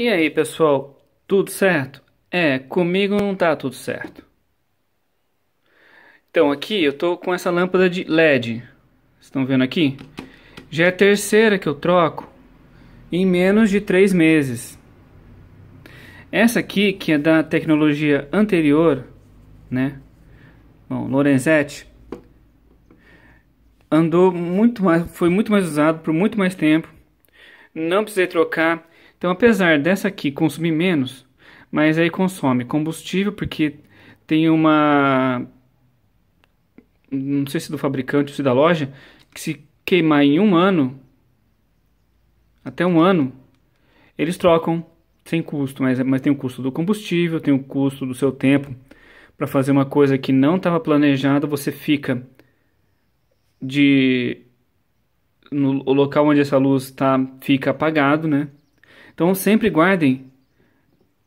E aí, pessoal, tudo certo? É, comigo não tá tudo certo. Então, aqui eu tô com essa lâmpada de LED. Estão vendo aqui? Já é a terceira que eu troco em menos de três meses. Essa aqui, que é da tecnologia anterior, né? Bom, Lorenzetti andou muito mais, foi muito mais usado por muito mais tempo. Não precisei trocar então, apesar dessa aqui consumir menos, mas aí consome combustível porque tem uma não sei se do fabricante ou se da loja, que se queimar em um ano, até um ano, eles trocam sem custo, mas, mas tem o custo do combustível, tem o custo do seu tempo. Para fazer uma coisa que não estava planejada, você fica de no local onde essa luz está fica apagado, né? Então sempre guardem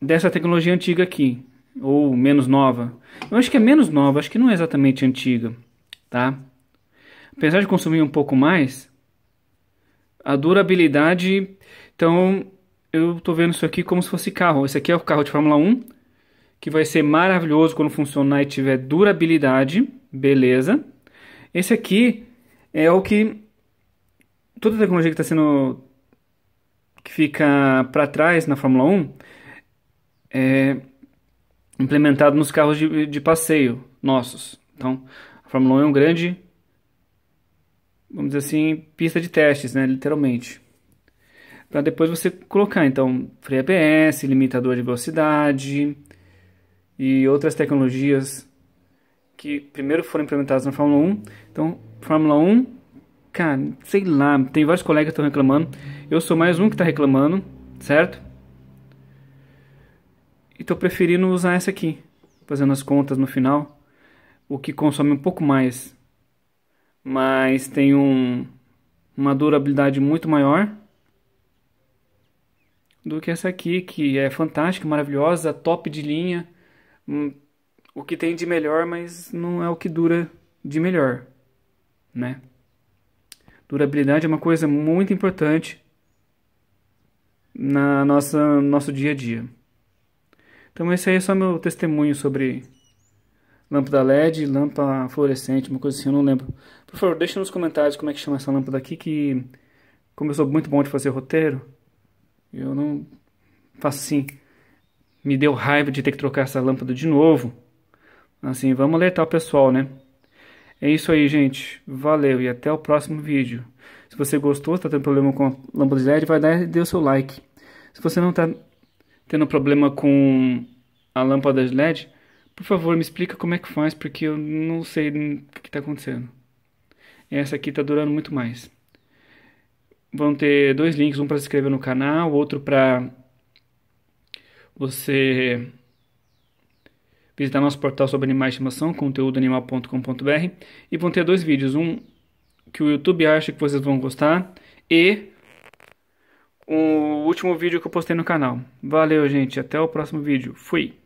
dessa tecnologia antiga aqui, ou menos nova. Eu acho que é menos nova, acho que não é exatamente antiga, tá? Apesar de consumir um pouco mais, a durabilidade, então eu estou vendo isso aqui como se fosse carro. Esse aqui é o carro de Fórmula 1, que vai ser maravilhoso quando funcionar e tiver durabilidade, beleza? Esse aqui é o que toda tecnologia que está sendo que fica para trás na Fórmula 1 é implementado nos carros de, de passeio nossos. Então, a Fórmula 1 é um grande, vamos dizer assim, pista de testes, né, literalmente. Para depois você colocar, então, freio ABS, limitador de velocidade e outras tecnologias que primeiro foram implementadas na Fórmula 1. Então, Fórmula 1, cara, sei lá, tem vários colegas que estão reclamando eu sou mais um que está reclamando, certo? E estou preferindo usar essa aqui, fazendo as contas no final, o que consome um pouco mais, mas tem um, uma durabilidade muito maior do que essa aqui, que é fantástica, maravilhosa, top de linha, hum, o que tem de melhor, mas não é o que dura de melhor, né? Durabilidade é uma coisa muito importante na nossa nosso dia a dia. Então esse aí é só meu testemunho sobre lâmpada LED, lâmpada fluorescente, uma coisa assim, eu não lembro. Por favor, deixa nos comentários como é que chama essa lâmpada aqui, que como eu sou muito bom de fazer roteiro, eu não faço assim. Me deu raiva de ter que trocar essa lâmpada de novo. Assim, vamos alertar o pessoal, né? É isso aí, gente. Valeu e até o próximo vídeo. Se você gostou, está tendo problema com a lâmpada de LED, vai dar e dê o seu like. Se você não está tendo problema com a lâmpada de LED, por favor, me explica como é que faz, porque eu não sei o que está acontecendo. Essa aqui está durando muito mais. Vão ter dois links, um para se inscrever no canal, outro para você visitar nosso portal sobre animais de estimação, conteúdoanimal.com.br, e vão ter dois vídeos, um que o YouTube acha que vocês vão gostar e o último vídeo que eu postei no canal. Valeu, gente. Até o próximo vídeo. Fui!